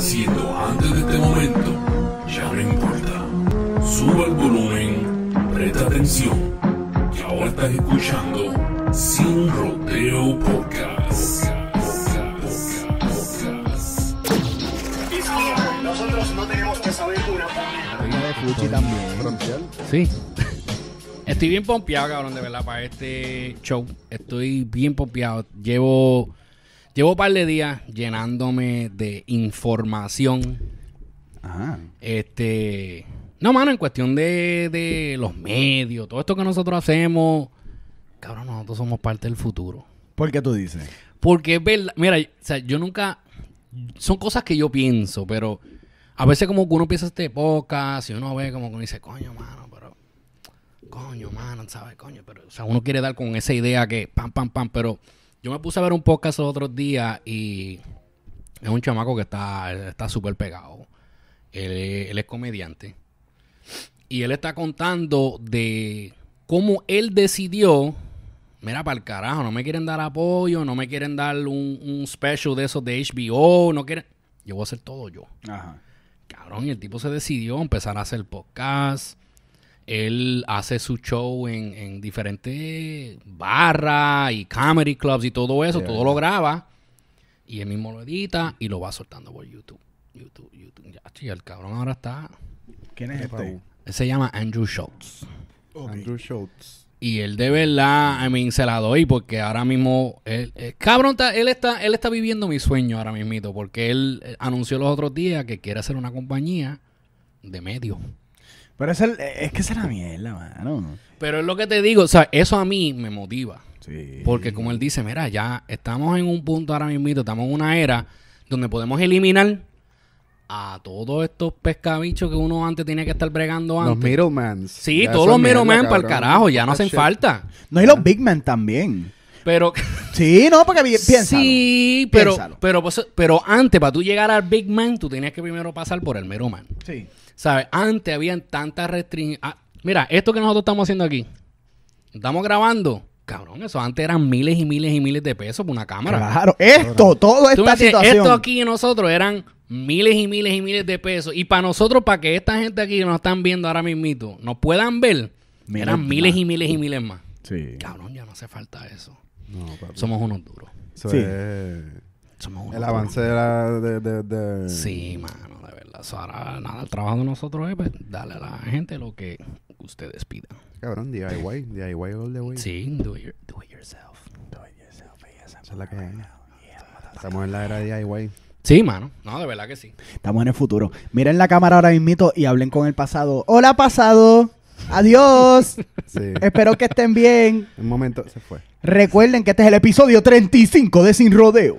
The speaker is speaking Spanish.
haciendo antes de este momento ya no importa. Suba el volumen, presta atención, que ahora estás escuchando Sin Rodeo Podcast. Nosotros no tenemos que Sí. Estoy bien pompeado, cabrón, de verdad, para este show. Estoy bien pompeado. Llevo Llevo un par de días llenándome de información. Ajá. Este. No, mano, en cuestión de, los medios, todo esto que nosotros hacemos, cabrón, nosotros somos parte del futuro. ¿Por qué tú dices? Porque es verdad. Mira, o sea, yo nunca. Son cosas que yo pienso, pero a veces, como que uno piensa este podcast y uno ve como que uno dice, coño, mano, pero. Coño, mano, ¿sabes? Coño, pero. O sea, uno quiere dar con esa idea que pam, pam, pam, pero yo me puse a ver un podcast los otros días y es un chamaco que está súper pegado. Él, es comediante. Y él está contando de cómo él decidió. Mira, para el carajo, no me quieren dar apoyo, no me quieren dar un, un special de esos de HBO, no quieren. Yo voy a hacer todo yo. Ajá. Cabrón, y el tipo se decidió a empezar a hacer podcast él hace su show en, diferentes barras y comedy clubs y todo eso, todo lo graba y él mismo lo edita y lo va soltando por YouTube. YouTube, YouTube. Ya, el cabrón ahora está. ¿Quién es este? se llama Andrew Schultz. Andrew Schultz. Y él de verdad, I mean, se la doy porque ahora mismo, él, eh, cabrón, él, está, él está viviendo mi sueño ahora mismito porque él eh, anunció los otros días que quiere hacer una compañía de medios. Pero es, que esa es la mierda, mano. Pero es lo que te digo, o sea, eso a mí me motiva. Porque como él dice, mira, ya estamos en un punto ahora mismo, estamos en una era donde podemos eliminar a todos estos pescabichos que uno antes tenía que estar bregando antes. Los middlemans. Sí, todos los middlemans para el carajo, ya no hacen falta. No, y los big men también. Pero... Sí, no, porque piensa. Sí, pero, pero, pero antes, para tú llegar al Big Man, tú tenías que primero pasar por el Mero Sí. ¿Sabes? Antes habían tantas restricciones. Ah, mira, esto que nosotros estamos haciendo aquí, estamos grabando. Cabrón, eso antes eran miles y miles y miles de pesos por una cámara. Claro, esto, toda esta situación. Esto aquí nosotros eran miles y miles y miles de pesos. Y para nosotros, para que esta gente aquí que nos están viendo ahora mismito, nos puedan ver, eran miles y miles y miles más. Sí. Cabrón, ya no hace falta eso. Somos unos duros. sí. Somos unos El duros. avance de, de, Sí, mano, de verdad. ahora, nada, el trabajo de nosotros es pues, darle a la gente lo que ustedes pidan. Cabrón, DIY, DIY all the Sí, do it, yourself. Do it yourself. Esa es la que Estamos en la era DIY. Sí, mano. No, de verdad que sí. Estamos en el futuro. Miren la cámara ahora mismo y hablen con el pasado. Hola, pasado. Adiós. Espero que estén bien. Un momento, se fue. Recuerden que este es el episodio 35 de Sin Rodeo.